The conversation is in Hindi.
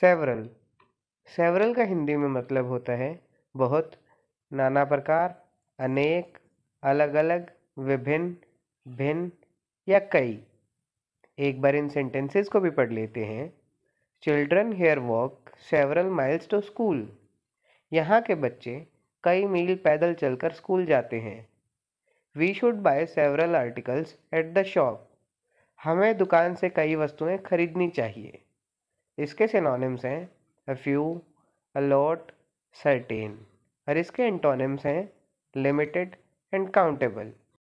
सेवरल सेवरल का हिंदी में मतलब होता है बहुत नाना प्रकार अनेक अलग अलग विभिन्न भिन्न या कई एक बार इन सेंटेंसेस को भी पढ़ लेते हैं children here walk several miles to school यहाँ के बच्चे कई मील पैदल चलकर स्कूल जाते हैं we should buy several articles at the shop हमें दुकान से कई वस्तुएं खरीदनी चाहिए इसके सिनोनिम्स हैं a few a lot certain और इसके एंटोनिम्स हैं लिमिटेड एंड काउंटेबल